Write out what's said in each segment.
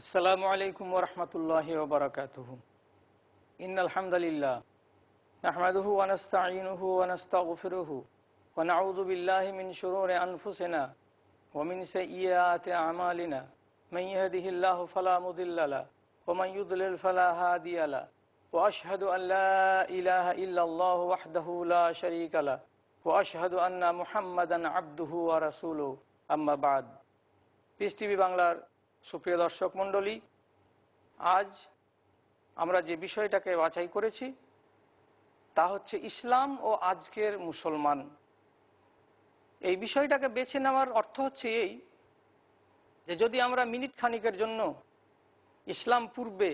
আসসালামু আলাইকুম ওরহমতুল্লাহ ওবরাকাত ইন আলহামদুলিল্লাহ নাহমাদুহু ওয়ানাস্তাঈনুহু ওয়ানাস্তাগফিরুহু ওয়া নাউযু বিল্লাহি মিন শুরুরি আনফুসিনা ওয়া মিন সাইয়্যাতি আমালিনা মান ইয়াহদিহিল্লাহু ফালা মুদিল্লা লাহু ওয়া মান ইউদ্লিল ফালা হাদিয়া লাহু ওয়া আশহাদু আল লা ইলাহা ইল্লাল্লাহু ওয়াহদাহু লা শারীকা লাহু ওয়া আশহাদু আন্না মুহাম্মাদান আবদুহু ওয়া রাসূলুহু আম্মা বাদ পিএস টিভি বাংলার সুপ্রিয় দর্শক মণ্ডলী আজ আমরা যে বিষয়টাকে বাছাই করেছি তা হচ্ছে ইসলাম ও আজকের মুসলমান এই বিষয়টাকে বেছে নেওয়ার অর্থ হচ্ছে এই যে যদি আমরা মিনিট খানিকের জন্য ইসলাম পূর্বে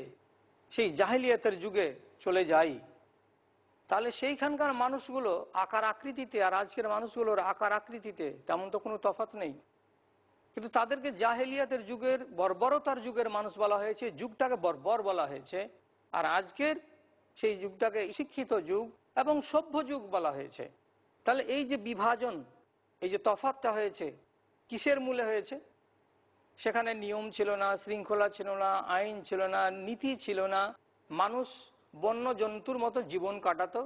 সেই জাহিলিয়াতের যুগে চলে যাই তাহলে সেইখানকার মানুষগুলো আকার আকৃতিতে আর আজকের মানুষগুলোর আকার আকৃতিতে তেমন তো কোনো তফাত নেই কিন্তু তাদেরকে জাহেলিয়াতের যুগের বর্বরতার যুগের মানুষ বলা হয়েছে যুগটাকে বর্বর বলা হয়েছে আর আজকের সেই যুগটাকে শিক্ষিত যুগ এবং সভ্য যুগ বলা হয়েছে তাহলে এই যে বিভাজন এই যে তফাতটা হয়েছে কিসের মূলে হয়েছে সেখানে নিয়ম ছিল না শৃঙ্খলা ছিল না আইন ছিল না নীতি ছিল না মানুষ বন্য জন্তুর মতো জীবন কাটাতো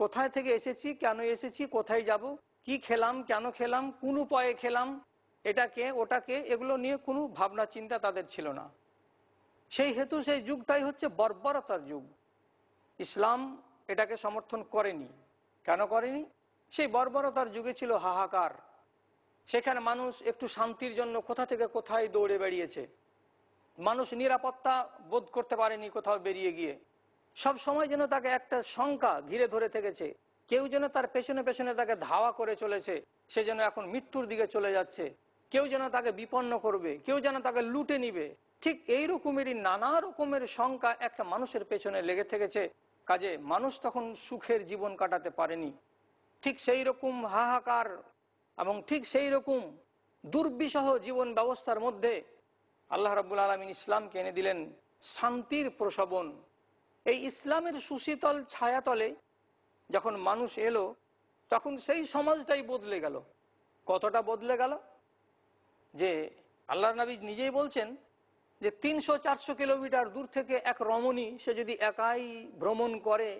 কোথায় থেকে এসেছি কেন এসেছি কোথায় যাব কি খেলাম কেন খেলাম কোন উপায়ে খেলাম এটাকে ওটাকে এগুলো নিয়ে কোনো ভাবনা চিন্তা তাদের ছিল না সেই হেতু সেই যুগটাই হচ্ছে বর্বরতার যুগ ইসলাম এটাকে সমর্থন করেনি কেন করেনি সেই বর্বরতার যুগে ছিল হাহাকার সেখানে মানুষ একটু শান্তির জন্য কোথা থেকে কোথায় দৌড়ে বেরিয়েছে মানুষ নিরাপত্তা বোধ করতে পারেনি কোথাও বেরিয়ে গিয়ে সব সময় যেন তাকে একটা শঙ্কা ঘিরে ধরে থেকেছে কেউ যেন তার পেছনে পেছনে তাকে ধাওয়া করে চলেছে সে যেন এখন মৃত্যুর দিকে চলে যাচ্ছে কেউ যেন তাকে বিপন্ন করবে কেউ যেন তাকে লুটে নিবে ঠিক এই রকমেরই নানা রকমের শঙ্কা একটা মানুষের পেছনে লেগে থেকেছে কাজে মানুষ তখন সুখের জীবন কাটাতে পারেনি ঠিক সেই রকম হাহাকার এবং ঠিক সেই রকম দুর্বিষহ জীবন ব্যবস্থার মধ্যে আল্লাহ রাবুল আলমিন ইসলামকে এনে দিলেন শান্তির প্রসবন এই ইসলামের সুশীতল ছায়াতলে যখন মানুষ এলো তখন সেই সমাজটাই বদলে গেল কতটা বদলে গেল যে আল্লাহ নবী নিজেই বলছেন যে তিনশো চারশো কিলোমিটার দূর থেকে এক রমণী সে যদি একাই ভ্রমণ করে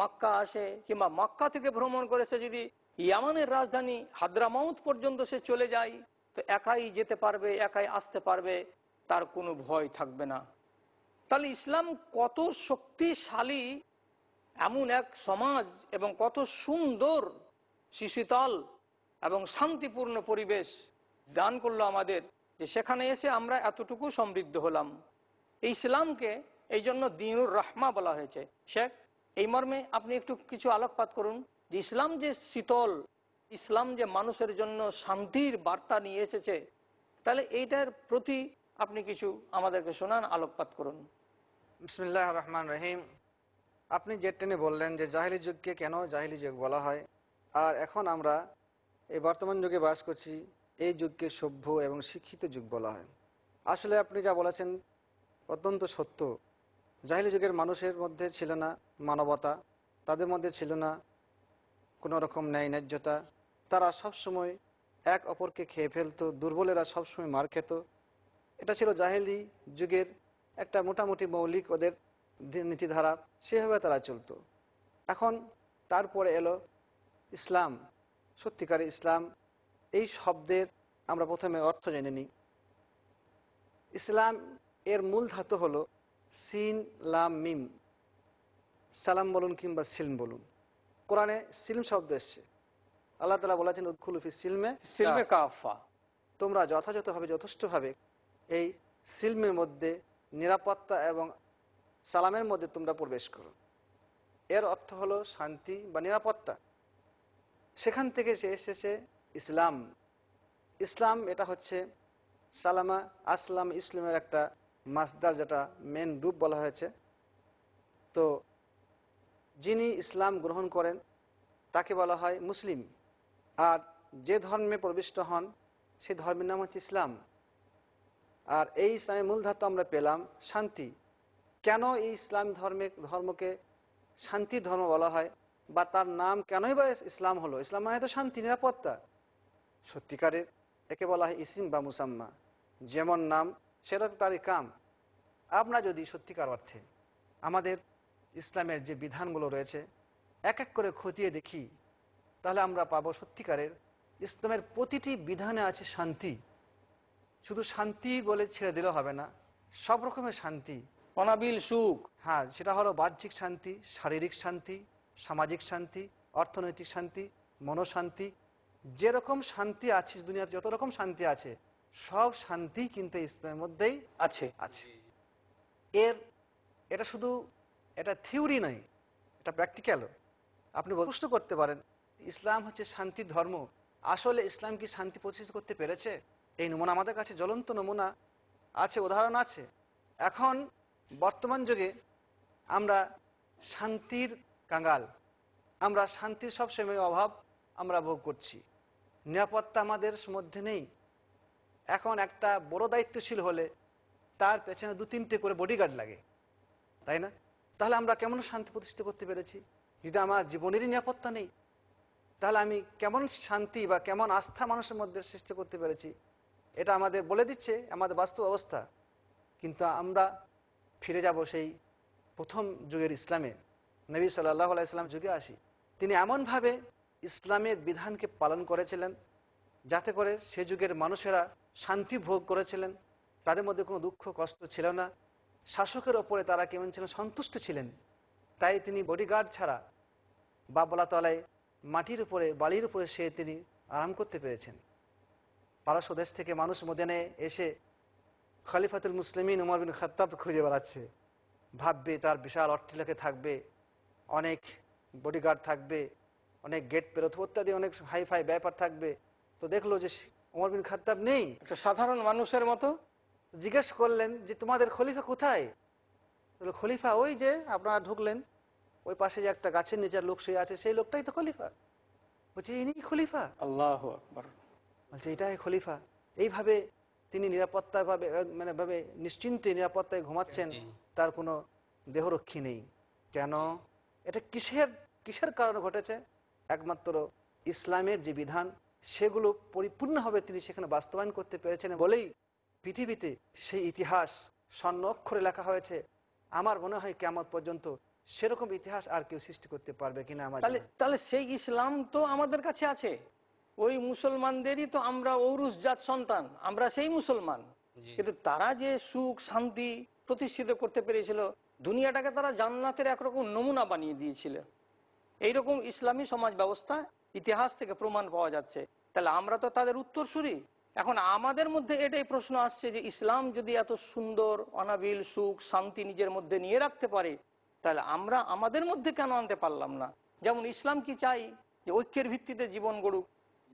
মক্কা আসে কিংবা মক্কা থেকে ভ্রমণ করে সে যদি ইয়ামানের রাজধানী হাদ্রামাউথ পর্যন্ত সে চলে যায় তো একাই যেতে পারবে একাই আসতে পারবে তার কোনো ভয় থাকবে না তাহলে ইসলাম কত শক্তিশালী এমন এক সমাজ এবং কত সুন্দর শিশুতল এবং শান্তিপূর্ণ পরিবেশ দান করলো আমাদের যে সেখানে এসে আমরা এতটুকু সমৃদ্ধ হলাম এই ইসলামকে এই জন্য দিনুর রাহমা বলা হয়েছে শেখ এই মর্মে আপনি একটু কিছু আলোকপাত করুন যে ইসলাম যে শীতল ইসলাম যে মানুষের জন্য শান্তির বার্তা নিয়ে এসেছে তাহলে এইটার প্রতি আপনি কিছু আমাদেরকে শোনান আলোকপাত করুন বিসমিল্লাহ রহমান রহিম আপনি যে টেনে বললেন যে জাহিলি যুগকে কেন জাহিলি যুগ বলা হয় আর এখন আমরা এই বর্তমান যুগে বাস করছি এই যুগকে সভ্য এবং শিক্ষিত যুগ বলা হয় আসলে আপনি যা বলেছেন অত্যন্ত সত্য জাহিলি যুগের মানুষের মধ্যে ছিল না মানবতা তাদের মধ্যে ছিল না কোনো রকম ন্যায় ন্যায্যতা তারা সবসময় এক অপরকে খেয়ে ফেলতো দুর্বলেরা সবসময় মার খেত এটা ছিল জাহেলি যুগের একটা মোটামুটি মৌলিক ওদের নীতিধারা সেভাবে তারা চলত এখন তারপরে এলো ইসলাম সত্যিকারে ইসলাম এই শব্দের আমরা প্রথমে অর্থ জেনে নিই ইসলাম এর মূল ধাতু হল সিন লাম মিম সালাম বলুন কিংবা সিলম বলুন কোরআনে সিলম শব্দ এসছে আল্লাহ তালা বলেছেন উৎখুলুফি সিলমে সিলমে কাফা তোমরা যথাযথভাবে যথেষ্টভাবে এই সিলমের মধ্যে নিরাপত্তা এবং সালামের মধ্যে তোমরা প্রবেশ করো এর অর্থ হলো শান্তি বা নিরাপত্তা সেখান থেকে সে এসেছে ইসলাম ইসলাম এটা হচ্ছে সালামা আসলাম ইসলামের একটা মাসদার যেটা মেন রূপ বলা হয়েছে তো যিনি ইসলাম গ্রহণ করেন তাকে বলা হয় মুসলিম আর যে ধর্মে প্রবিষ্ট হন সেই ধর্মের নাম হচ্ছে ইসলাম আর এই ইসলামের মূলধাত্ম আমরা পেলাম শান্তি কেন এই ইসলাম ধর্মে ধর্মকে শান্তির ধর্ম বলা হয় বা তার নাম কেনই বা ইসলাম হলো ইসলাম মানে তো শান্তি নিরাপত্তা সত্যিকারের একে বলা হয় ইসিম বা মুসাম্মা যেমন নাম সেরকম তারই কাম আপনার যদি সত্যিকার অর্থে আমাদের ইসলামের যে বিধানগুলো রয়েছে এক এক করে খতিয়ে দেখি তাহলে আমরা পাবো সত্যিকারের ইসলামের প্রতিটি বিধানে আছে শান্তি শুধু শান্তি বলে ছেড়ে দিলে হবে না সব রকমের শান্তি অনাবিল সুখ হ্যাঁ সেটা হলো বাহ্যিক শান্তি শারীরিক শান্তি সামাজিক শান্তি অর্থনৈতিক শান্তি মনশান্তি যেরকম শান্তি আছে দুনিয়ার যত রকম শান্তি আছে সব শান্তি কিন্তু ইসলামের মধ্যেই আছে আছে এর এটা শুধু এটা থিওরি নয় এটা প্র্যাকটিক্যালও আপনি প্রশ্ন করতে পারেন ইসলাম হচ্ছে শান্তি ধর্ম আসলে ইসলাম কি শান্তি প্রতিষ্ঠিত করতে পেরেছে এই নমুনা আমাদের কাছে জ্বলন্ত নমুনা আছে উদাহরণ আছে এখন বর্তমান যুগে আমরা শান্তির কাঙ্গাল আমরা শান্তির সবসময় অভাব আমরা ভোগ করছি নিরাপত্তা আমাদের মধ্যে নেই এখন একটা বড় দায়িত্বশীল হলে তার পেছনে দু তিনটে করে বডিগার্ড লাগে তাই না তাহলে আমরা কেমন শান্তি প্রতিষ্ঠা করতে পেরেছি যদি আমার জীবনেরই নিরাপত্তা নেই তাহলে আমি কেমন শান্তি বা কেমন আস্থা মানুষের মধ্যে সৃষ্টি করতে পেরেছি এটা আমাদের বলে দিচ্ছে আমাদের বাস্তব অবস্থা কিন্তু আমরা ফিরে যাব সেই প্রথম যুগের ইসলামে নবী সাল্লাহ আলাইসলাম যুগে আসি তিনি এমনভাবে ইসলামের বিধানকে পালন করেছিলেন যাতে করে সে যুগের মানুষেরা শান্তি ভোগ করেছিলেন তাদের মধ্যে কোনো দুঃখ কষ্ট ছিল না শাসকের ওপরে তারা কেমন ছিলেন সন্তুষ্ট ছিলেন তাই তিনি বডিগার্ড ছাড়া বা তলায় মাটির উপরে বালির উপরে সে তিনি আরাম করতে পেরেছেন পারস্য দেশ থেকে মানুষ মদিনে এসে খলিফাতুল মুসলিমিন উমর বিন খত্তাব খুঁজে বেড়াচ্ছে ভাববে তার বিশাল অর্থ থাকবে অনেক বডিগার্ড থাকবে অনেক গেট পেরোত অত্যাদি অনেক হাই ফাই ব্যাপার থাকবে তো দেখলো যে ওমর বিন খাতাব নেই একটা সাধারণ মানুষের মতো জিজ্ঞেস করলেন যে তোমাদের খলিফা কোথায় খলিফা ওই যে আপনারা ঢুকলেন ওই পাশে যে একটা গাছের নিচের লোক শুয়ে আছে সেই লোকটাই তো খলিফা বলছে ইনি খলিফা আল্লাহ বলছে এটাই খলিফা এইভাবে তিনি নিরাপত্তা ভাবে মানে ভাবে নিশ্চিন্তে নিরাপত্তায় ঘুমাচ্ছেন তার কোনো দেহরক্ষী নেই কেন এটা কিসের কিসের কারণে ঘটেছে একমাত্র ইসলামের যে বিধান সেগুলো পরিপূর্ণভাবে তিনি সেখানে বাস্তবায়ন করতে পেরেছেন বলেই পৃথিবীতে সেই ইতিহাস স্বর্ণ অক্ষরে লেখা হয়েছে আমার মনে হয় কেমন পর্যন্ত সেরকম ইতিহাস আর কেউ সৃষ্টি করতে পারবে কিনা আমার তাহলে সেই ইসলাম তো আমাদের কাছে আছে ওই মুসলমানদেরই তো আমরা ঔরুস জাত সন্তান আমরা সেই মুসলমান কিন্তু তারা যে সুখ শান্তি প্রতিষ্ঠিত করতে পেরেছিল দুনিয়াটাকে তারা জান্নাতের একরকম নমুনা বানিয়ে দিয়েছিল এইরকম ইসলামী সমাজ ব্যবস্থা ইতিহাস থেকে প্রমাণ পাওয়া যাচ্ছে তাহলে আমরা তো তাদের উত্তর উত্তরসূরি এখন আমাদের মধ্যে এটাই প্রশ্ন আসছে যে ইসলাম যদি এত সুন্দর অনাবিল সুখ শান্তি নিজের মধ্যে নিয়ে রাখতে পারে তাহলে আমরা আমাদের মধ্যে কেন আনতে পারলাম না যেমন ইসলাম কি চাই যে ঐক্যের ভিত্তিতে জীবন গড়ুক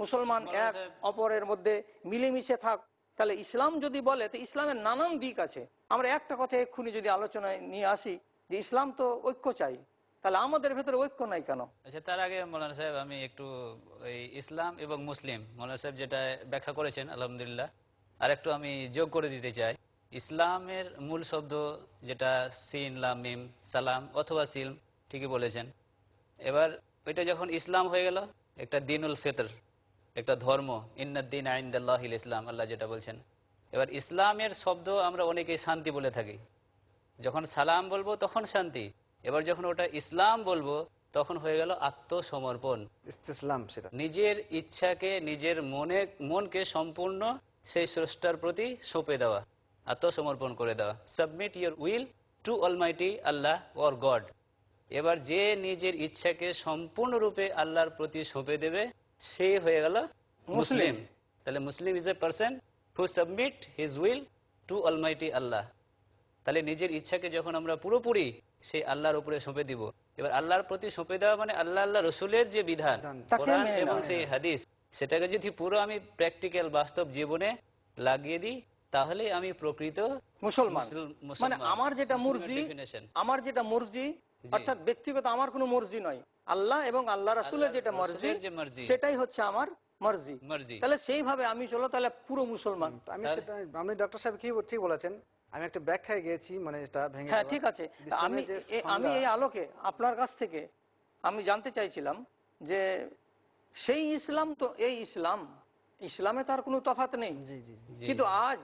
মুসলমান এক অপরের মধ্যে মিলেমিশে থাক তাহলে ইসলাম যদি বলে তো ইসলামের নানান দিক আছে আমরা একটা কথা এক্ষুনি যদি আলোচনায় নিয়ে আসি যে ইসলাম তো ঐক্য চাই তাহলে আমাদের ভেতরে ঐক্য নাই কেন আচ্ছা তার আগে মৌলানা সাহেব আমি একটু ওই ইসলাম এবং মুসলিম মৌলানা সাহেব যেটা ব্যাখ্যা করেছেন আলহামদুলিল্লাহ আর একটু আমি যোগ করে দিতে চাই ইসলামের মূল শব্দ যেটা সিন লামিম সালাম অথবা সিলম ঠিকই বলেছেন এবার ওইটা যখন ইসলাম হয়ে গেল একটা দিনুল ফেতর একটা ধর্ম ইন্নাদ্দিন আইন্দাল্লাহিল ইসলাম আল্লাহ যেটা বলছেন এবার ইসলামের শব্দ আমরা অনেকেই শান্তি বলে থাকি যখন সালাম বলবো তখন শান্তি এবার যখন ওটা ইসলাম বলবো তখন হয়ে গেল আত্মসমর্পণ ইসলাম সেটা নিজের ইচ্ছাকে নিজের মনে মনকে সম্পূর্ণ সেই স্রষ্টার প্রতি সঁপে দেওয়া আত্মসমর্পণ করে দেওয়া submit your will to almighty Allah or God এবার যে নিজের ইচ্ছাকে সম্পূর্ণরূপে আল্লাহর প্রতি সঁপে দেবে সে হয়ে গেল মুসলিম তাহলে Muslim is a person who submit his will to almighty Allah তাহলে নিজের ইচ্ছাকে যখন আমরা পুরোপুরি সেই আল্লাহর উপরে সঁপে দিব এবার আল্লাহর প্রতি সঁপে দেওয়া মানে আল্লাহ আল্লাহ রসুলের যে বিধান এবং সেই হাদিস সেটাকে যদি পুরো আমি প্র্যাকটিক্যাল বাস্তব জীবনে লাগিয়ে দিই তাহলে আমি প্রকৃত মুসলমান মানে আমার যেটা মুরজি আমার যেটা মর্জি অর্থাৎ ব্যক্তিগত আমার কোন মর্জি নয় আল্লাহ এবং আল্লাহ রাসুলের যেটা মর্জি সেটাই হচ্ছে আমার মর্জি তাহলে সেইভাবে আমি চলো তাহলে পুরো মুসলমান আমি সেটা আপনি ডক্টর সাহেব কি ঠিক বলেছেন আমি একটা ব্যাখ্যায় গিয়েছি মানে এটা ভেঙে হ্যাঁ ঠিক আছে আমি আমি এই আলোকে আপনার কাছ থেকে আমি জানতে চাইছিলাম যে সেই ইসলাম তো এই ইসলাম ইসলামে তার কোনো তফাত নেই কিন্তু আজ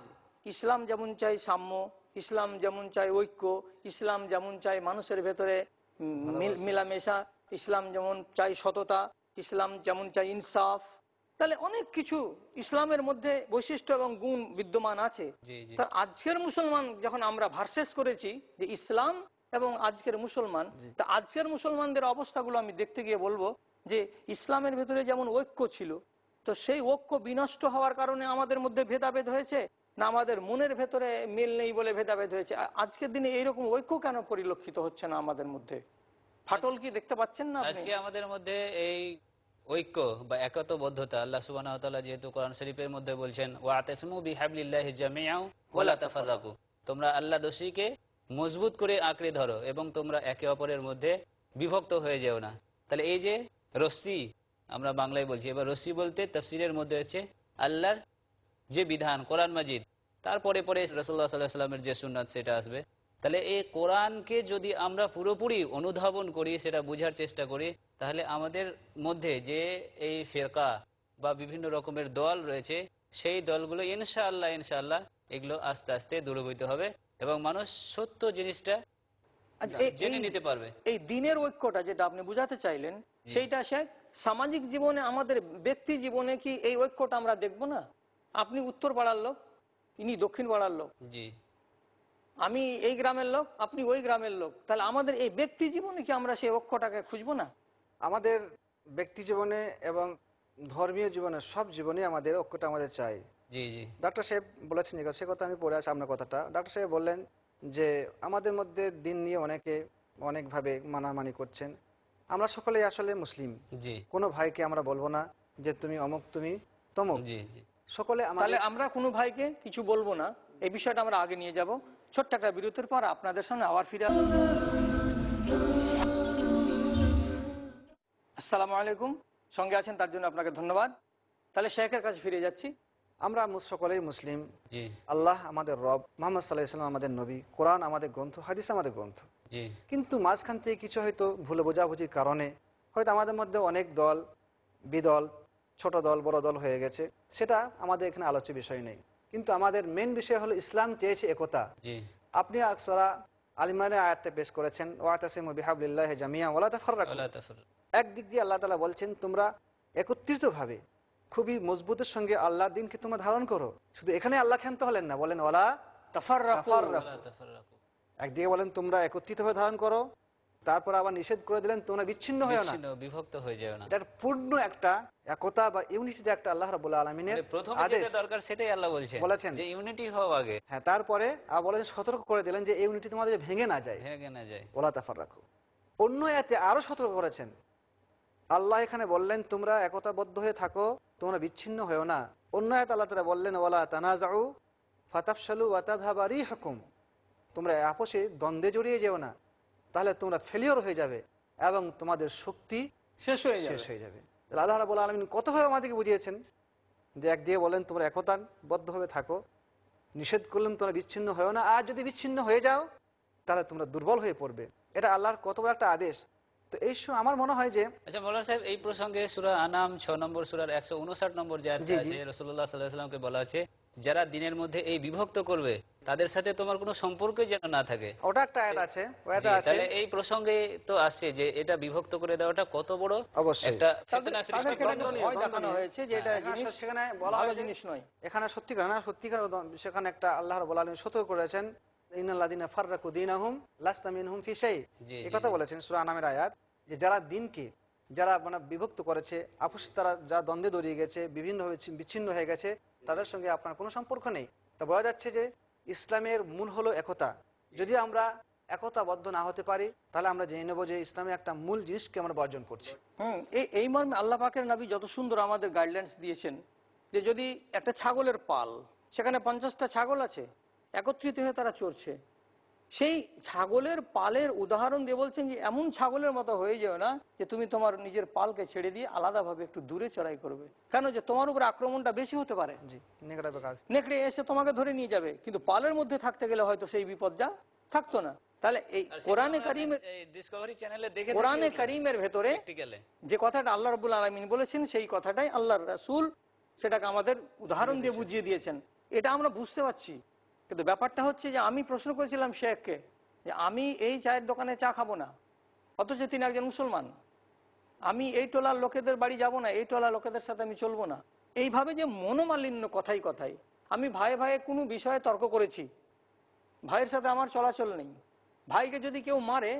ইসলাম যেমন চাই সাম্য ইসলাম যেমন চাই ঐক্য ইসলাম যেমন চাই মানুষের ভেতরে মিলামেশা ইসলাম যেমন চাই সততা ইসলাম যেমন চাই ইনসাফ তাহলে অনেক কিছু ইসলামের মধ্যে বৈশিষ্ট্য এবং গুণ বিদ্যমান আছে তা আজকের মুসলমান যখন আমরা ভার্সেস করেছি যে ইসলাম এবং আজকের মুসলমান তা আজকের মুসলমানদের অবস্থাগুলো আমি দেখতে গিয়ে বলবো যে ইসলামের ভেতরে যেমন ঐক্য ছিল তো সেই ঐক্য বিনষ্ট হওয়ার কারণে আমাদের মধ্যে ভেদাভেদ হয়েছে না আমাদের মনের ভেতরে মিল নেই বলে ভেদাভেদ হয়েছে আজকের দিনে এইরকম ঐক্য কেন পরিলক্ষিত হচ্ছে না আমাদের মধ্যে ফাটল কি দেখতে পাচ্ছেন না আজকে আমাদের মধ্যে এই ঐক্য বা একতবদ্ধতা আল্লাহ সুবাহ যেহেতু কোরআন শরীফের মধ্যে বলছেন ওলা তোমরা আল্লাহ রশিকে মজবুত করে আঁকড়ে ধরো এবং তোমরা একে অপরের মধ্যে বিভক্ত হয়ে যেও না তাহলে এই যে রশ্মি আমরা বাংলায় বলছি এবার রশ্মি বলতে তফসিরের মধ্যে হচ্ছে আল্লাহর যে বিধান কোরআন মাজিদ তারপরে পরে রসল্লাহ সাল্লাহ সাল্লামের যে সুন্নাত সেটা আসবে তাহলে এই কোরআনকে যদি আমরা পুরোপুরি অনুধাবন করি সেটা বোঝার চেষ্টা করি তাহলে আমাদের মধ্যে যে এই ফেরকা বা বিভিন্ন রকমের দল রয়েছে সেই দলগুলো ইনশাআল্লাহ ইনশাআল্লাহ এগুলো আস্তে আস্তে দূরভূত হবে এবং মানুষ সত্য জিনিসটা আচ্ছা, জেনে নিতে পারবে এই দিনের ঐক্যটা যেটা আপনি বুঝাতে চাইলেন সেইটা শেখ সামাজিক জীবনে আমাদের ব্যক্তি জীবনে কি এই ঐক্যটা আমরা দেখব না আপনি উত্তর পাড়ার লোক ইনি দক্ষিণ পাড়ার লোক জি আমি এই গ্রামের লোক আপনি ওই গ্রামের লোক তাহলে আমাদের এই ব্যক্তি জীবনে কি আমরা সেই অক্ষটাকে খুঁজবো না আমাদের ব্যক্তি জীবনে এবং ধর্মীয় জীবনে সব জীবনে আমাদের অক্ষটা আমাদের চাই জি জি ডাক্তার সাহেব বলেছেন যে সে কথা আমি পড়ে আছি আপনার কথাটা ডাক্তার সাহেব বললেন যে আমাদের মধ্যে দিন নিয়ে অনেকে অনেকভাবে মানামানি করছেন আমরা সকলেই আসলে মুসলিম জি কোনো ভাইকে আমরা বলবো না যে তুমি অমুক তুমি তমুক জি জি সকলে আমরা কোনো ভাইকে কিছু বলবো না এই বিষয়টা আমরা আগে নিয়ে যাব ছোট্ট একটা বিরতির পর আপনাদের সঙ্গে আবার ফিরে আসসালাম আলাইকুম সঙ্গে আছেন তার জন্য আপনাকে ধন্যবাদ তাহলে শেখের কাছে ফিরে যাচ্ছি আমরা সকলেই মুসলিম আল্লাহ আমাদের রব মোহাম্মদ সাল্লাহ ইসলাম আমাদের নবী কোরআন আমাদের গ্রন্থ হাদিস আমাদের গ্রন্থ কিন্তু মাঝখান থেকে কিছু হয়তো ভুল বোঝাবুঝির কারণে হয়তো আমাদের মধ্যে অনেক দল বিদল ছোট দল বড় দল হয়ে গেছে সেটা আমাদের এখানে আলোচ্য বিষয় নেই কিন্তু আমাদের মেন বিষয় হলো ইসলাম চেয়েছে একতা আপনি সরা আলিমরানের আয়াতটা পেশ করেছেন ওয়াতাসিম বিহাবুল্লাহ জামিয়া ওলা একদিক দিয়ে আল্লাহ তালা বলছেন তোমরা একত্রিতভাবে খুবই মজবুতের সঙ্গে আল্লাহ দিনকে তোমরা ধারণ করো শুধু এখানে আল্লাহ খ্যান্ত হলেন না বলেন ওলা একদিকে বলেন তোমরা একত্রিতভাবে ধারণ করো তারপর আবার নিষেধ করে দিলেন তোমরা বিচ্ছিন্ন হয়ে না বিভক্ত হয়ে যাবে না এটা পূর্ণ একটা একতা বা ইউনিটি একটা আল্লাহ রাবুল আলমিনের মানে প্রথম দরকার সেটাই আল্লাহ বলছেন বলেছেন যে ইউনিটি হওয়া আগে হ্যাঁ তারপরে আবার বলেছেন সতর্ক করে দিলেন যে ইউনিটি তোমাদের ভেঙে না যায় ভেঙে না যায় ওলা রাখো অন্য এতে আরো সতর্ক করেছেন আল্লাহ এখানে বললেন তোমরা একতাবদ্ধ হয়ে থাকো তোমরা বিচ্ছিন্ন হয়েও না অন্য এত আল্লাহ তারা বললেন ওলা তানাজাউ ফাতাফসালু ওয়াতাধাবারি হকুম তোমরা আপোষে দ্বন্দ্বে জড়িয়ে যেও না তাহলে তোমরা ফেলিওর হয়ে যাবে এবং তোমাদের শক্তি শেষ হয়ে শেষ হয়ে যাবে আল্লাহ রাবুল আলমিন কতভাবে আমাদেরকে বুঝিয়েছেন যে এক দিয়ে বলেন তোমরা একতান বদ্ধভাবে থাকো নিষেধ করলেন তোমরা বিচ্ছিন্ন হয়েও না আর যদি বিচ্ছিন্ন হয়ে যাও তাহলে তোমরা দুর্বল হয়ে পড়বে এটা আল্লাহর কত বড় একটা আদেশ তো এই সময় আমার মনে হয় যে আচ্ছা মোল্লা সাহেব এই প্রসঙ্গে সুরা আনাম ছ নম্বর সুরার একশো উনষাট নম্বর যে আছে রসুল্লাহ বলা আছে যারা দিনের মধ্যে এই বিভক্ত করবে তাদের সাথে তোমার কোনো সম্পর্ক যেন না থাকে ওটা একটা আয়াত আছে ওটা আছে এই প্রসঙ্গে তো আসছে যে এটা বিভক্ত করে দেওয়াটা কত বড় অবশ্যই একটা ফিতনা সৃষ্টি দেখানো হয়েছে যে এটা হ্যাঁ, জিনিস সেখানে বলা হলো জিনিস নয় এখানে সত্যি না সত্যিকার সেখানে একটা আল্লাহ রাব্বুল আলামিন সতর্ক করেছেন ফাররাকু দীনাহুম লাস্তা মিনহুম ফি শাই এই কথা বলেছেন সূরা আনামের আয়াত যে যারা দিনকে যারা মানে বিভক্ত করেছে আপোষ তারা যারা দ্বন্দ্বে দড়িয়ে গেছে বিভিন্নভাবে বিচ্ছিন্ন হয়ে গেছে তাদের সঙ্গে আপনার কোনো সম্পর্ক নেই তা বলা যাচ্ছে যে ইসলামের মূল হলো একতা যদি আমরা একতাবদ্ধ না হতে পারি তাহলে আমরা জেনে নেব যে ইসলামে একটা মূল জিনিসকে আমরা বর্জন করছি হুম এই মর্মে আল্লাহ পাকের নাবি যত সুন্দর আমাদের গাইডলাইন্স দিয়েছেন যে যদি একটা ছাগলের পাল সেখানে পঞ্চাশটা ছাগল আছে একত্রিত হয়ে তারা চড়ছে সেই ছাগলের পালের উদাহরণ দিয়ে বলছেন যে এমন ছাগলের মতো হয়ে যাও না যে তুমি তোমার নিজের পালকে ছেড়ে দিয়ে আলাদাভাবে একটু দূরে চড়াই করবে কেন যে তোমার উপর আক্রমণটা বেশি হতে পারে নেকড়ে এসে তোমাকে ধরে নিয়ে যাবে কিন্তু পালের মধ্যে থাকতে গেলে হয়তো সেই বিপদটা থাকতো না তাহলে এই কোরআনে করিমের ডিসকভারি চ্যানেলে দেখে কোরআনে করিমের ভেতরে যে কথাটা আল্লাহ রাব্বুল আলামিন বলেছেন সেই কথাটাই আল্লাহর রাসূল সেটাকে আমাদের উদাহরণ দিয়ে বুঝিয়ে দিয়েছেন এটা আমরা বুঝতে পারছি কিন্তু ব্যাপারটা হচ্ছে যে আমি প্রশ্ন করেছিলাম শেখকে যে আমি এই চায়ের দোকানে চা খাবো না অথচ তিনি একজন মুসলমান আমি এই টোলার লোকেদের বাড়ি যাব না এই টোলার লোকেদের সাথে আমি চলবো না এইভাবে যে মনোমালিন্য কথাই কথাই আমি ভাই ভাইয়ে কোনো বিষয়ে তর্ক করেছি ভাইয়ের সাথে আমার চলাচল নেই ভাইকে যদি কেউ মারে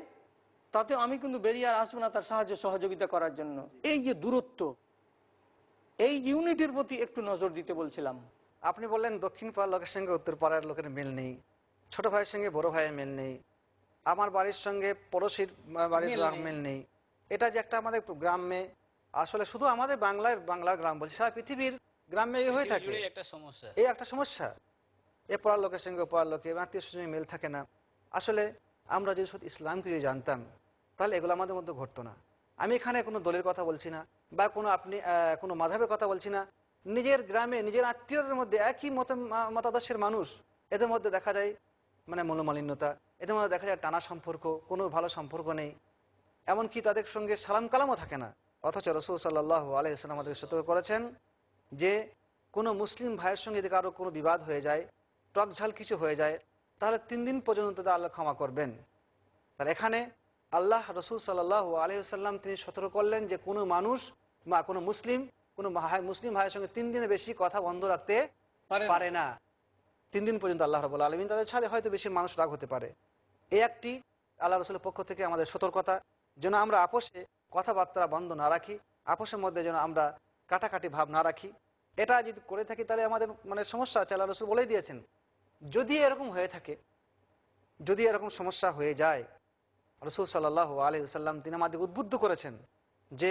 তাতে আমি কিন্তু বেরিয়ে আর আসবো না তার সাহায্য সহযোগিতা করার জন্য এই যে দূরত্ব এই ইউনিটির প্রতি একটু নজর দিতে বলছিলাম আপনি বললেন দক্ষিণ পাড়ার লোকের সঙ্গে উত্তর পাড়ার লোকের মিল নেই ছোট ভাইয়ের সঙ্গে বড় ভাইয়ের মিল নেই আমার বাড়ির সঙ্গে পড়োশির বাড়ির মিল নেই এটা যে একটা আমাদের গ্রামে আসলে শুধু আমাদের বাংলার বাংলার গ্রাম বলছি সারা পৃথিবীর গ্রামে হয়ে থাকে একটা সমস্যা এই একটা সমস্যা এ পড়ার লোকের সঙ্গে পড়ার লোকে আত্মীয় স্বজন মিল থাকে না আসলে আমরা যদি শুধু ইসলামকে যদি জানতাম তাহলে এগুলো আমাদের মধ্যে ঘটতো না আমি এখানে কোনো দলের কথা বলছি না বা কোনো আপনি কোনো মাঝাবের কথা বলছি না নিজের গ্রামে নিজের আত্মীয়দের মধ্যে একই মত মতাদর্শের মানুষ এদের মধ্যে দেখা যায় মানে মনোমালিন্যতা এদের মধ্যে দেখা যায় টানা সম্পর্ক কোনো ভালো সম্পর্ক নেই এমনকি তাদের সঙ্গে সালাম কালামও থাকে না অথচ রসুল সাল্লাহ আলহাম আমাদের সতর্ক করেছেন যে কোনো মুসলিম ভাইয়ের সঙ্গে যদি কারো কোনো বিবাদ হয়ে যায় টকঝাল কিছু হয়ে যায় তাহলে তিন দিন পর্যন্ত তাদের আল্লাহ ক্ষমা করবেন তাহলে এখানে আল্লাহ রসুল সাল্লাহ আলহিহাল্লাম তিনি সতর্ক করলেন যে কোনো মানুষ বা কোনো মুসলিম কোনো মুসলিম ভাইয়ের সঙ্গে তিন দিনের বেশি কথা বন্ধ রাখতে পারে না তিন দিন পর্যন্ত আল্লাহ রব আলমিন তাদের ছাড়ে হয়তো বেশি মানুষ রাগ হতে পারে এই একটি আল্লাহ রসুলের পক্ষ থেকে আমাদের সতর্কতা যেন আমরা আপোষে কথাবার্তা বন্ধ না রাখি আপোষের মধ্যে যেন আমরা কাটাকাটি ভাব না রাখি এটা যদি করে থাকি তাহলে আমাদের মানে সমস্যা আছে আল্লাহ রসুল বলেই দিয়েছেন যদি এরকম হয়ে থাকে যদি এরকম সমস্যা হয়ে যায় রসুল সাল্লাহ আলহিসাল্লাম তিনি আমাদের উদ্বুদ্ধ করেছেন যে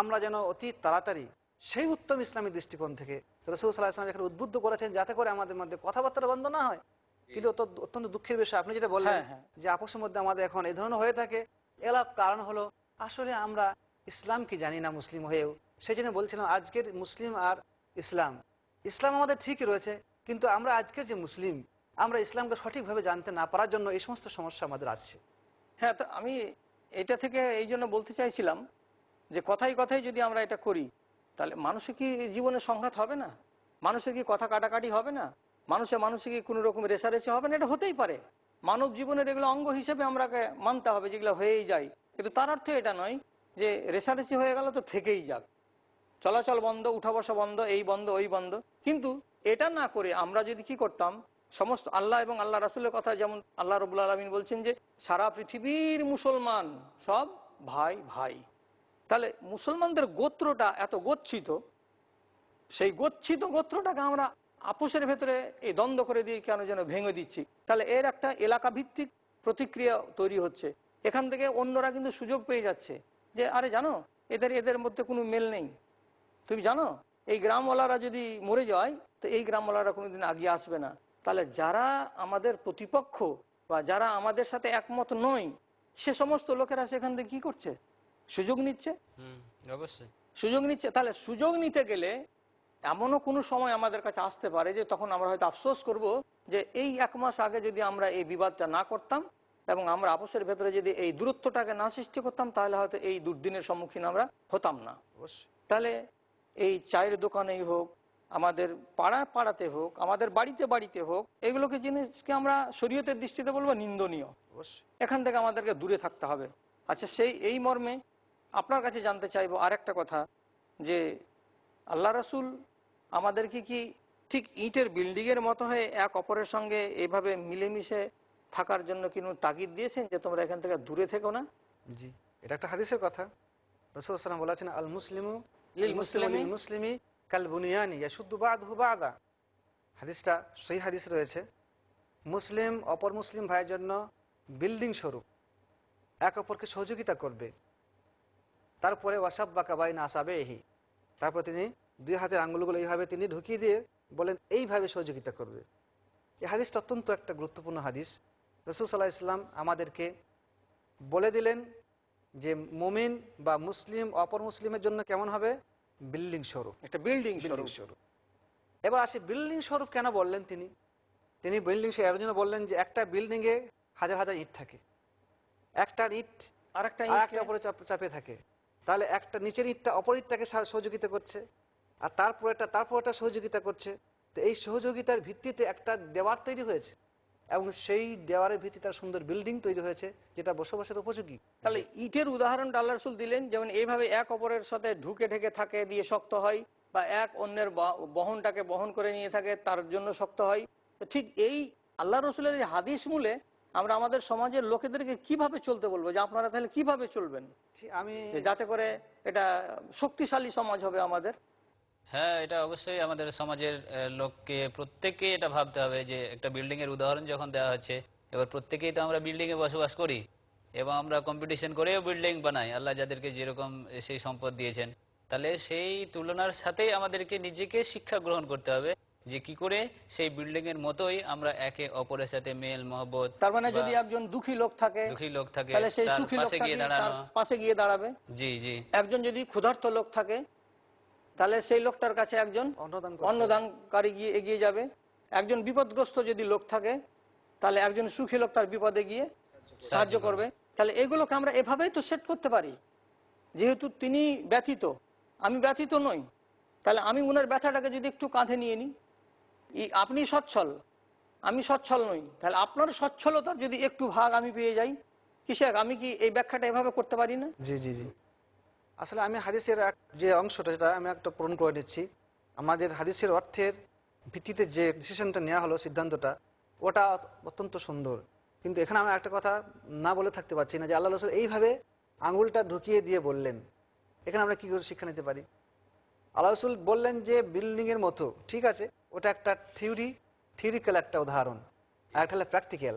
আমরা যেন অতি তাড়াতাড়ি সেই উত্তম ইসলামী দৃষ্টিকোণ থেকে রসুল সাল্লাহ ইসলাম এখানে উদ্বুদ্ধ করেছেন যাতে করে আমাদের মধ্যে কথাবার্তা বন্ধ না হয় কিন্তু অত্যন্ত দুঃখের বিষয় আপনি যেটা বললেন হ্যাঁ, হ্যাঁ। যে আপসের মধ্যে আমাদের এখন এই ধরনের হয়ে থাকে এলার কারণ হলো আসলে আমরা ইসলামকে জানি না মুসলিম হয়েও সেই জন্য বলছিলাম আজকের মুসলিম আর ইসলাম ইসলাম আমাদের ঠিকই রয়েছে কিন্তু আমরা আজকের যে মুসলিম আমরা ইসলামকে সঠিকভাবে জানতে না পারার জন্য এই সমস্ত সমস্যা আমাদের আছে হ্যাঁ তো আমি এটা থেকে এই জন্য বলতে চাইছিলাম যে কথাই কথাই যদি আমরা এটা করি তাহলে মানুষের কি জীবনে সংঘাত হবে না মানুষের কি কথা কাটাকাটি হবে না মানুষে মানুষে কি কোনো রকম রেসারেসি হবে না এটা হতেই পারে মানব জীবনের এগুলো অঙ্গ হিসেবে আমরা মানতে হবে যেগুলো হয়েই যায় কিন্তু তার অর্থ এটা নয় যে রেসারেসি হয়ে গেল তো থেকেই যাক চলাচল বন্ধ উঠা বসা বন্ধ এই বন্ধ ওই বন্ধ কিন্তু এটা না করে আমরা যদি কি করতাম সমস্ত আল্লাহ এবং আল্লাহ রাসুলের কথা যেমন আল্লাহ রবুল্লা আলমিন বলছেন যে সারা পৃথিবীর মুসলমান সব ভাই ভাই তাহলে মুসলমানদের গোত্রটা এত গচ্ছিত সেই গচ্ছিত গোত্রটাকে আমরা আপোষের ভেতরে এই দ্বন্দ্ব করে দিয়ে কেন যেন ভেঙে দিচ্ছি তাহলে এর একটা এলাকা ভিত্তিক প্রতিক্রিয়া তৈরি হচ্ছে এখান থেকে অন্যরা কিন্তু সুযোগ পেয়ে যাচ্ছে যে আরে জানো এদের এদের মধ্যে কোনো মেল নেই তুমি জানো এই গ্রামওয়ালারা যদি মরে যায় তো এই গ্রামওয়ালারা কোনোদিন আগিয়ে আসবে না তাহলে যারা আমাদের প্রতিপক্ষ বা যারা আমাদের সাথে একমত নয় সে সমস্ত লোকেরা সেখান থেকে কি করছে সুযোগ নিচ্ছে সুযোগ নিচ্ছে তাহলে সুযোগ নিতে গেলে এমনও কোনো সময় আমাদের কাছে আসতে পারে যে তখন আমরা হয়তো আফসোস করব যে এই এক মাস আগে যদি আমরা এই বিবাদটা না করতাম এবং আমরা আপসের ভেতরে যদি এই দূরত্বটাকে না সৃষ্টি করতাম তাহলে হয়তো এই দুর্দিনের সম্মুখীন আমরা হতাম না তাহলে এই চায়ের দোকানেই হোক আমাদের পাড়া পাড়াতে হোক আমাদের বাড়িতে বাড়িতে হোক এগুলোকে জিনিসকে আমরা শরীয়তের দৃষ্টিতে বলবো নিন্দনীয় এখান থেকে আমাদেরকে দূরে থাকতে হবে আচ্ছা সেই এই মর্মে আপনার কাছে জানতে চাইব আরেকটা কথা যে আল্লাহ রসুল আমাদেরকে কি ঠিক ইটের বিল্ডিংয়ের মতো হয়ে এক অপরের সঙ্গে এইভাবে মিলেমিশে থাকার জন্য কিন্তু তাগিদ দিয়েছেন যে তোমরা এখান থেকে দূরে থেকো না জি এটা একটা হাদিসের কথা রসুল সালাম বলেছেন আল মুসলিমু মুসলিমি কাল বুনিয়ানি ইয়াসুদ্দুবাদ হুবাদা হাদিসটা সেই হাদিস রয়েছে মুসলিম অপর মুসলিম ভাইয়ের জন্য বিল্ডিং স্বরূপ এক অপরকে সহযোগিতা করবে তারপরে বা কাবাই না আসাবে এহি তারপর তিনি দুই হাতের আঙ্গুলগুলো এইভাবে তিনি ঢুকিয়ে দিয়ে বলেন এইভাবে সহযোগিতা করবে এই হাদিসটা অত্যন্ত একটা গুরুত্বপূর্ণ হাদিস রসুল সাল্লাহ ইসলাম আমাদেরকে বলে দিলেন যে মুমিন বা মুসলিম অপর মুসলিমের জন্য কেমন হবে বিল্ডিং স্বরূপ একটা বিল্ডিং বিল্ডিং স্বরূপ এবার আসি বিল্ডিং স্বরূপ কেন বললেন তিনি তিনি বিল্ডিং এর জন্য বললেন যে একটা বিল্ডিংয়ে হাজার হাজার ইট থাকে একটা ইট আর একটা চাপে থাকে তাহলে একটা নিচের ইটটা অপর ইটটাকে সহযোগিতা করছে আর তারপর একটা তারপর একটা সহযোগিতা করছে তো এই সহযোগিতার ভিত্তিতে একটা দেওয়ার তৈরি হয়েছে এবং সেই দেওয়ারের ভিত্তিতে সুন্দর বিল্ডিং তৈরি হয়েছে যেটা বসবাসের উপযোগী তাহলে ইটের উদাহরণটা আল্লাহ রসুল দিলেন যেমন এইভাবে এক অপরের সাথে ঢুকে ঢেকে থাকে দিয়ে শক্ত হয় বা এক অন্যের বহনটাকে বহন করে নিয়ে থাকে তার জন্য শক্ত হয় ঠিক এই আল্লাহ রসুলের হাদিস মূলে আমরা আমাদের সমাজের লোকেদেরকে কিভাবে চলতে বলবো যে আপনারা তাহলে কিভাবে চলবেন আমি যাতে করে এটা শক্তিশালী সমাজ হবে আমাদের হ্যাঁ এটা অবশ্যই আমাদের সমাজের লোককে প্রত্যেককে এটা ভাবতে হবে যে একটা বিল্ডিং এর উদাহরণ যখন দেওয়া হচ্ছে এবার প্রত্যেকেই তো আমরা বিল্ডিং এ বসবাস করি এবং আমরা কম্পিটিশন করেও বিল্ডিং বানাই আল্লাহ যাদেরকে যেরকম সেই সম্পদ দিয়েছেন তাহলে সেই তুলনার সাথেই আমাদেরকে নিজেকে শিক্ষা গ্রহণ করতে হবে যে কি করে সেই বিল্ডিং এর মতোই আমরা একে অপরের সাথে মেল মহব্বত তার মানে যদি একজন দুঃখী লোক থাকে দুঃখী লোক থাকে তাহলে সেই সুখী লোক গিয়ে দাঁড়ানো পাশে গিয়ে দাঁড়াবে জি জি একজন যদি ক্ষুধার্ত লোক থাকে তাহলে সেই লোকটার কাছে একজন অন্নদানকারী গিয়ে এগিয়ে যাবে একজন বিপদগ্রস্ত যদি লোক থাকে তাহলে একজন সুখী লোক তার বিপদে গিয়ে সাহায্য করবে তাহলে এগুলোকে আমরা এভাবেই তো সেট করতে পারি যেহেতু তিনি ব্যথিত আমি ব্যথিত নই তাহলে আমি ওনার ব্যথাটাকে যদি একটু কাঁধে নিয়ে নিই আপনি সচ্ছল আমি সচ্ছল নই তাহলে আপনার সচ্ছলতার যদি একটু ভাগ আমি পেয়ে যাই কিসের আমি কি এই ব্যাখ্যাটা এভাবে করতে পারি না জি জি জি আসলে আমি হাদিসের যে অংশটা সেটা আমি একটা পূরণ করে নিচ্ছি আমাদের হাদিসের অর্থের ভিত্তিতে যে ডিসিশনটা নেওয়া হলো সিদ্ধান্তটা ওটা অত্যন্ত সুন্দর কিন্তু এখানে আমরা একটা কথা না বলে থাকতে পারছি না যে আল্লাহ রসুল এইভাবে আঙুলটা ঢুকিয়ে দিয়ে বললেন এখানে আমরা কি করে শিক্ষা নিতে পারি আল্লাহসুল বললেন যে বিল্ডিংয়ের মতো ঠিক আছে ওটা একটা থিওরি থিওরিক্যাল একটা উদাহরণ আর একটা হলো প্র্যাকটিক্যাল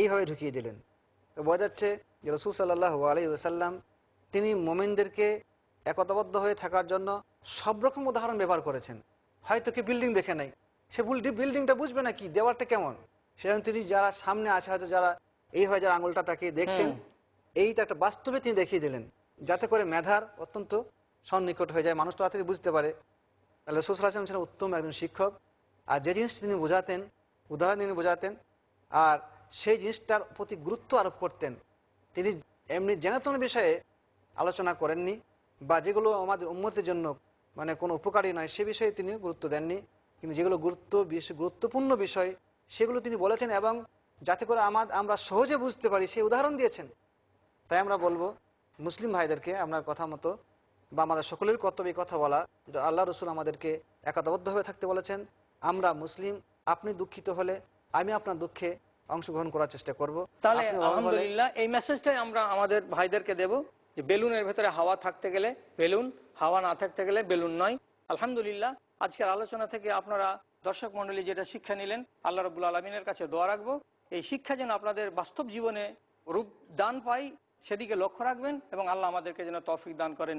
এইভাবে ঢুকিয়ে দিলেন তো বোঝা যাচ্ছে যে রসুল সাল্লাহ আলাইসাল্লাম তিনি মোমেনদেরকে একতাবদ্ধ হয়ে থাকার জন্য সব রকম উদাহরণ ব্যবহার করেছেন হয়তো কি বিল্ডিং দেখে নাই সে বিল্ডিংটা বুঝবে না কি দেওয়ারটা কেমন সেরকম তিনি যারা সামনে আছে হয়তো যারা এই হয় যারা আঙুলটা তাকে দেখছেন এইটা একটা বাস্তবে তিনি দেখিয়ে দিলেন যাতে করে মেধার অত্যন্ত সন্নিকট হয়ে যায় মানুষ তো থেকে বুঝতে পারে তাহলে আসলাম ছিলেন উত্তম একজন শিক্ষক আর যে জিনিস তিনি বোঝাতেন উদাহরণ তিনি বোঝাতেন আর সেই জিনিসটার প্রতি গুরুত্ব আরোপ করতেন তিনি এমনি জেনাতন বিষয়ে আলোচনা করেননি বা যেগুলো আমাদের উন্মতির জন্য মানে কোনো উপকারী নয় সে বিষয়ে তিনি গুরুত্ব দেননি কিন্তু যেগুলো গুরুত্ব গুরুত্বপূর্ণ বিষয় সেগুলো তিনি বলেছেন এবং যাতে করে আমার আমরা সহজে বুঝতে পারি সেই উদাহরণ দিয়েছেন তাই আমরা বলবো মুসলিম ভাইদেরকে আপনার কথা মতো বা আমাদের সকলের কর্তব্য কথা বলা যেটা আল্লাহ রসুল আমাদেরকে একাতাবদ্ধ হয়ে থাকতে বলেছেন আমরা মুসলিম আপনি দুঃখিত হলে আমি আপনার দুঃখে অংশগ্রহণ করার চেষ্টা করব তাহলে আলহামদুলিল্লাহ এই মেসেজটাই আমরা আমাদের ভাইদেরকে দেব যে বেলুনের ভেতরে হাওয়া থাকতে গেলে বেলুন হাওয়া না থাকতে গেলে বেলুন নয় আলহামদুলিল্লাহ আজকের আলোচনা থেকে আপনারা দর্শক মন্ডলী যেটা শিক্ষা নিলেন আল্লাহ রবুল্লা আলমিনের কাছে দোয়া রাখবো এই শিক্ষা যেন আপনাদের বাস্তব জীবনে রূপ দান পাই সেদিকে লক্ষ্য রাখবেন এবং আল্লাহ আমাদেরকে যেন তফিক দান করেন